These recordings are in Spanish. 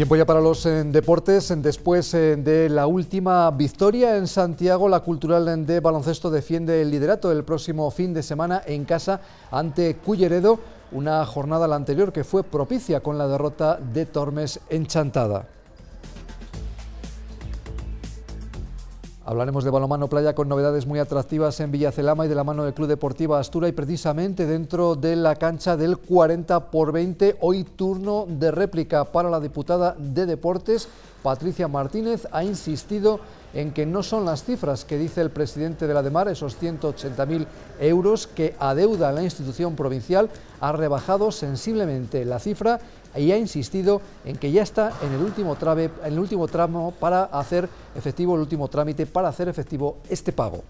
Tiempo ya para los eh, deportes. Después eh, de la última victoria en Santiago, la Cultural de Baloncesto defiende el liderato el próximo fin de semana en casa ante Culleredo, una jornada la anterior que fue propicia con la derrota de Tormes Enchantada. Hablaremos de balomano playa con novedades muy atractivas en Villacelama y de la mano del Club Deportiva Astura y precisamente dentro de la cancha del 40 por 20 hoy turno de réplica para la diputada de Deportes Patricia Martínez ha insistido en que no son las cifras que dice el presidente de la DEMAR, esos 180.000 euros que adeuda la institución provincial, ha rebajado sensiblemente la cifra y ha insistido en que ya está en el último, trabe, en el último tramo para hacer efectivo el último trámite para hacer efectivo este pago.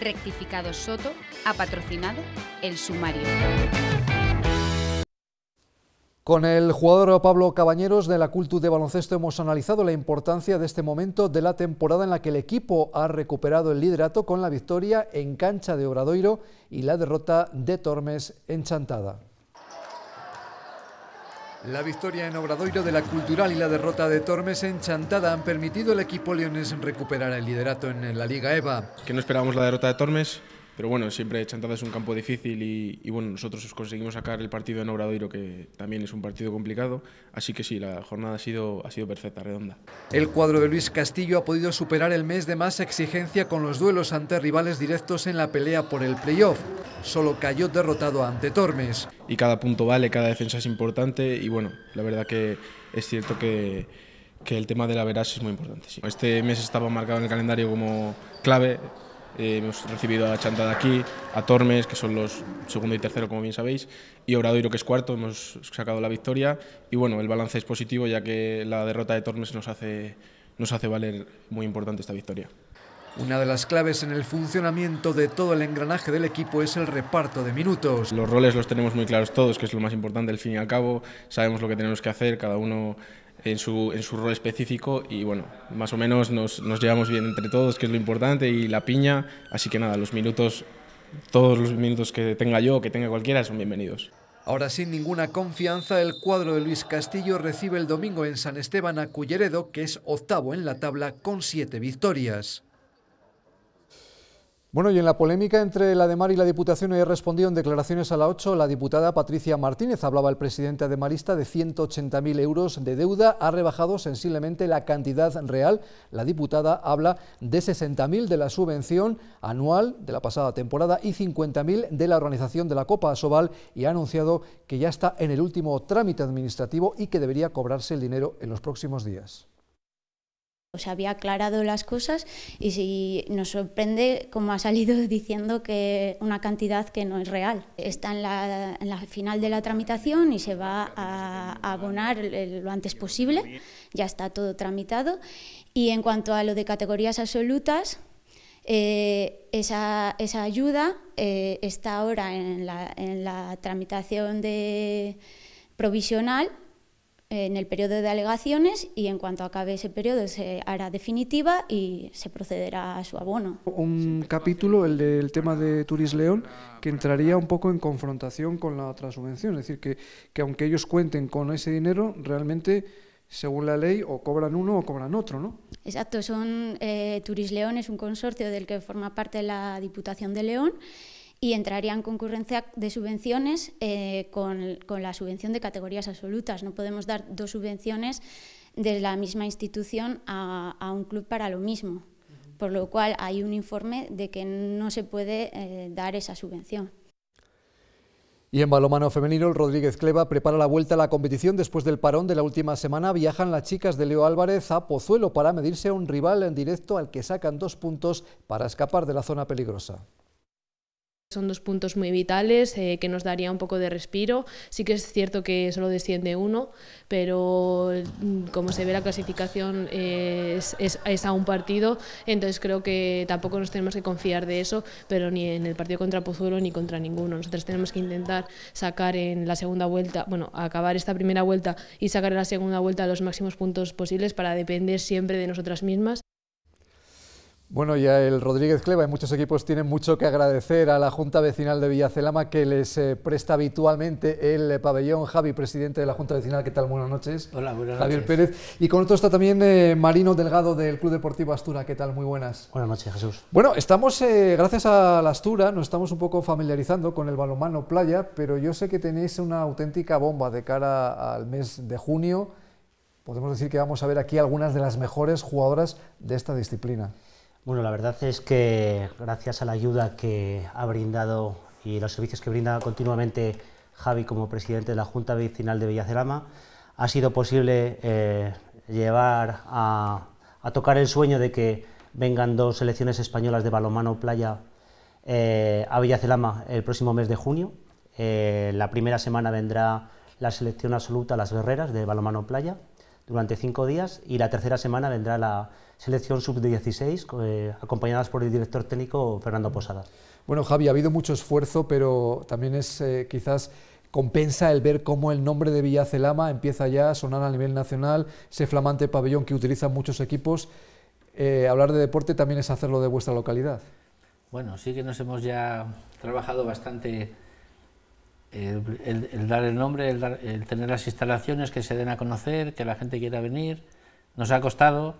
Rectificado Soto ha patrocinado el sumario. Con el jugador Pablo Cabañeros de la Cultus de Baloncesto hemos analizado la importancia de este momento de la temporada en la que el equipo ha recuperado el liderato con la victoria en cancha de Obradoiro y la derrota de Tormes Enchantada. La victoria en Obradoiro de la Cultural y la derrota de Tormes en Chantada han permitido al equipo leones recuperar el liderato en la Liga EVA. ¿Qué no esperábamos la derrota de Tormes, pero bueno, siempre Chantada es un campo difícil y, bueno, nosotros conseguimos sacar el partido en Obradoiro, que también es un partido complicado. Así que sí, la jornada ha sido, ha sido perfecta, redonda. El cuadro de Luis Castillo ha podido superar el mes de más exigencia con los duelos ante rivales directos en la pelea por el playoff. Solo cayó derrotado ante Tormes. Y cada punto vale, cada defensa es importante y bueno, la verdad que es cierto que que el tema de la verás es muy importante. Este mes estaba marcado en el calendario como clave eh, hemos recibido a Chantada aquí, a Tormes, que son los segundo y tercero, como bien sabéis, y Obradoiro, que es cuarto, hemos sacado la victoria. Y bueno, el balance es positivo, ya que la derrota de Tormes nos hace, nos hace valer muy importante esta victoria. Una de las claves en el funcionamiento de todo el engranaje del equipo es el reparto de minutos. Los roles los tenemos muy claros todos, que es lo más importante al fin y al cabo. Sabemos lo que tenemos que hacer, cada uno en su, rol específico y bueno, más o menos nos, nos, llevamos bien entre todos, que es lo importante, y la piña, así que nada, los minutos, todos los minutos que tenga yo, que tenga cualquiera, son bienvenidos. Ahora sin ninguna confianza, el cuadro de Luis Castillo recibe el domingo en San Esteban a Culleredo, que es octavo en la tabla con siete victorias. Bueno, y en la polémica entre la de Mar y la Diputación, hoy respondió en declaraciones a la 8 la diputada Patricia Martínez. Hablaba el presidente de Marista de 180.000 euros de deuda. Ha rebajado sensiblemente la cantidad real. La diputada habla de 60.000 de la subvención anual de la pasada temporada y 50.000 de la organización de la Copa Asobal y ha anunciado que ya está en el último trámite administrativo y que debería cobrarse el dinero en los próximos días se había aclarado las cosas y nos sorprende cómo ha salido diciendo que una cantidad que no es real. Está en la, final de la tramitación y se va a, abonar lo antes posible, ya está todo tramitado. Y en cuanto a lo de categorías absolutas, eh, esa, ayuda eh, está ahora en la, tramitación de, provisional en el periodo de alegaciones y en cuanto acabe ese periodo se hará definitiva y se procederá a su abono. Un capítulo, el del tema de Turis León, que entraría un poco en confrontación con la otra subvención, es decir, que, que aunque ellos cuenten con ese dinero, realmente según la ley, o cobran uno o cobran otro, ¿no? Exacto, son, eh, Turis León es un consorcio del que forma parte la Diputación de León y entraría en concurrencia de subvenciones eh, con, la subvención de categorías absolutas. No podemos dar dos subvenciones de la misma institución a, un club para lo mismo, por lo cual hay un informe de que no se puede eh, dar esa subvención. Y en balomano femenino, el Rodríguez Cleva prepara la vuelta a la competición después del parón de la última semana. Viajan las chicas de Leo Álvarez a Pozuelo para medirse a un rival en directo al que sacan dos puntos para escapar de la zona peligrosa. Son dos puntos muy vitales eh, que nos daría un poco de respiro. Sí que es cierto que solo desciende uno, pero mm, como se ve la clasificación eh, es, a un partido, entonces creo que tampoco nos tenemos que confiar de eso, pero ni en el partido contra Pozuelo ni contra ninguno. Nosotros tenemos que intentar sacar en la segunda vuelta, bueno, acabar esta primera vuelta y sacar en la segunda vuelta los máximos puntos posibles para depender siempre de nosotras mismas bueno, ya el Rodríguez Cleva y muchos equipos tienen mucho que agradecer a la Junta Vecinal de Villacelama que les eh, presta habitualmente el eh, pabellón. Javi, presidente de la Junta Vecinal, ¿qué tal? Buenas noches. Hola, buenas Javier Pérez. Y con nosotros está también eh, Marino Delgado del Club Deportivo Astura, ¿qué tal? Muy buenas. Buenas noches, Jesús. Bueno, estamos, gracias a la Astura, nos estamos un poco familiarizando con el balonmano playa, pero yo sé que tenéis una auténtica bomba de cara al mes de junio. Podemos decir que vamos a ver aquí algunas de las mejores jugadoras de esta disciplina. Bueno, la verdad es que gracias a la ayuda que ha brindado y los servicios que brinda continuamente Javi como presidente de la Junta Vecinal de Villacelama, ha sido posible eh, llevar a, tocar el sueño de que vengan dos selecciones españolas de Balomano playa eh, a Villacelama el próximo mes de junio. Eh, la primera semana vendrá la selección absoluta Las Guerreras de Balomano playa durante cinco días y la tercera semana vendrá la selección sub-16 eh, acompañadas por el director técnico Fernando Posada. Bueno, Javi, ha habido mucho esfuerzo, pero también es eh, quizás compensa el ver cómo el nombre de Villacelama empieza ya a sonar a nivel nacional, ese flamante pabellón que utilizan muchos equipos. Eh, hablar de deporte también es hacerlo de vuestra localidad. Bueno, sí que nos hemos ya trabajado bastante el, dar el nombre, el, tener las instalaciones, que se den a conocer, que la gente quiera venir. Nos ha costado,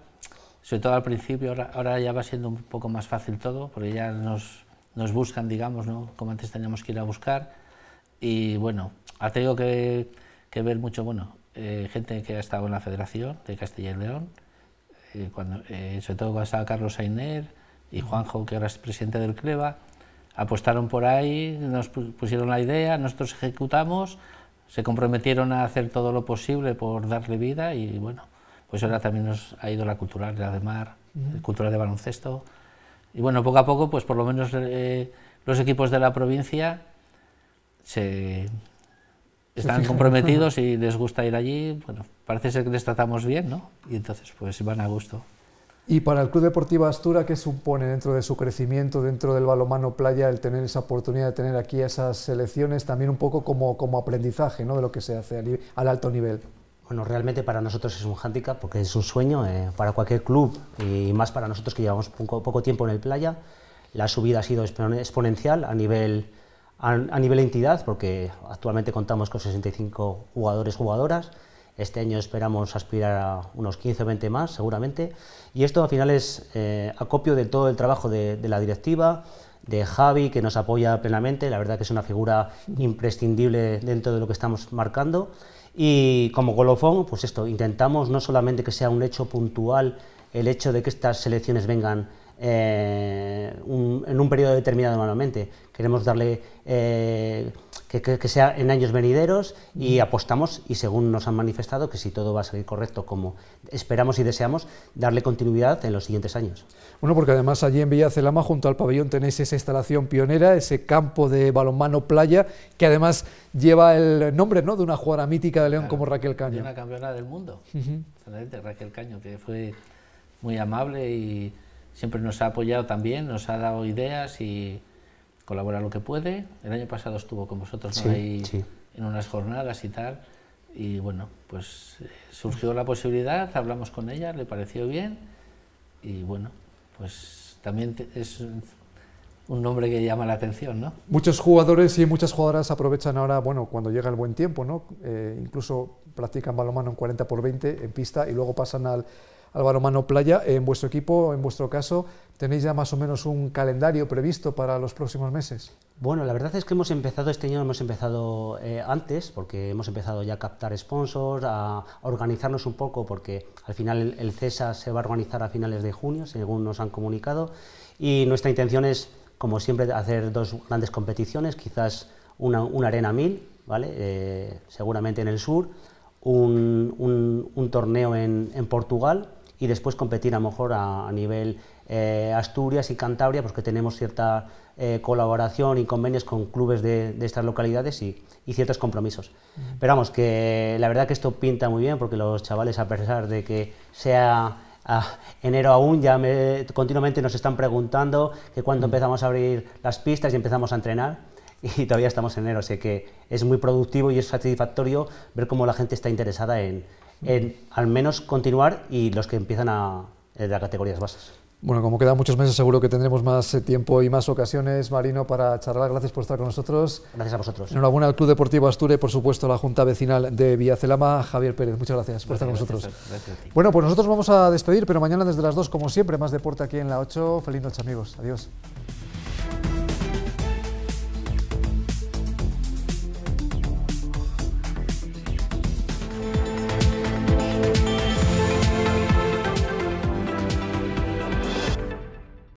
sobre todo al principio, ahora, ya va siendo un poco más fácil todo, porque ya nos, buscan, digamos, ¿no? como antes teníamos que ir a buscar. Y bueno, ha tenido que, ver mucho, bueno, eh, gente que ha estado en la Federación de Castilla y León, eh, cuando, eh, sobre todo cuando estaba Carlos Ainer y Juanjo, que ahora es presidente del CLEVA, apostaron por ahí, nos pusieron la idea, nosotros ejecutamos, se comprometieron a hacer todo lo posible por darle vida y bueno, pues ahora también nos ha ido la cultural, la de mar, la cultural de baloncesto. Y bueno, poco a poco, pues por lo menos eh, los equipos de la provincia se están comprometidos y les gusta ir allí. Bueno, parece ser que les tratamos bien, ¿no? Y entonces pues van a gusto. Y para el Club Deportivo Astura, ¿qué supone dentro de su crecimiento, dentro del balomano playa, el tener esa oportunidad de tener aquí esas selecciones, también un poco como, como aprendizaje ¿no? de lo que se hace al, alto nivel? Bueno, realmente para nosotros es un hándicap porque es un sueño eh, para cualquier club y más para nosotros que llevamos poco, tiempo en el playa. La subida ha sido exponencial a nivel, a nivel entidad porque actualmente contamos con 65 jugadores, jugadoras este año esperamos aspirar a unos 15 o 20 más, seguramente. Y esto al final es eh, acopio de todo el trabajo de, la directiva, de Javi, que nos apoya plenamente. La verdad que es una figura imprescindible dentro de lo que estamos marcando. Y como colofón, pues esto, intentamos no solamente que sea un hecho puntual el hecho de que estas selecciones vengan eh, en un periodo determinado normalmente. Queremos darle eh, que, sea en años venideros y apostamos, y según nos han manifestado, que si todo va a salir correcto como esperamos y deseamos, darle continuidad en los siguientes años. Bueno, porque además allí en Villa Celama, junto al pabellón, tenéis esa instalación pionera, ese campo de balonmano playa, que además lleva el nombre ¿no? de una jugadora mítica de León como Raquel Caño. una campeona del mundo, Raquel Caño, que fue muy amable y siempre nos ha apoyado también, nos ha dado ideas y colabora lo que puede. El año pasado estuvo con vosotros Ahí, en unas jornadas y tal. Y bueno, pues eh, surgió la posibilidad, hablamos con ella, le pareció bien y bueno, pues también es un nombre que llama la atención, Muchos jugadores y muchas jugadoras aprovechan ahora, bueno, cuando llega el buen tiempo, ¿no? Eh, incluso practican balonmano en 40 por 20 en pista y luego pasan al Álvaro Mano Playa, en vuestro equipo, en vuestro caso, ¿tenéis ya más o menos un calendario previsto para los próximos meses? Bueno, la verdad es que hemos empezado, este año hemos empezado eh, antes, porque hemos empezado ya a captar sponsors, a, organizarnos un poco, porque al final el, CESA se va a organizar a finales de junio, según nos han comunicado, y nuestra intención es, como siempre, hacer dos grandes competiciones, quizás una, Arena 1000, ¿vale? Eh, seguramente en el sur, un, torneo en Portugal, y después competir a lo mejor a, nivel eh, Asturias y Cantabria, porque tenemos cierta eh, colaboración y convenios con clubes de, estas localidades y, ciertos compromisos. Pero vamos, que la verdad que esto pinta muy bien, porque los chavales, a pesar de que sea ah, enero aún, ya me, continuamente nos están preguntando que cuándo empezamos a abrir las pistas y empezamos a entrenar. Y todavía estamos en enero, así que es muy productivo y es satisfactorio ver cómo la gente está interesada en, en al menos continuar y los que empiezan a, las eh, categorías bases. Bueno, como quedan muchos meses, seguro que tendremos más eh, tiempo y más ocasiones, Marino, para charlar. Gracias por estar con nosotros. Gracias a vosotros. Enhorabuena al Club Deportivo Asture, por supuesto, a la Junta Vecinal de Villacelama. Javier Pérez, muchas gracias por estar con nosotros. Bueno, pues nosotros vamos a despedir, pero mañana desde las 2, como siempre, más deporte aquí en la 8. Feliz noche, amigos. Adiós.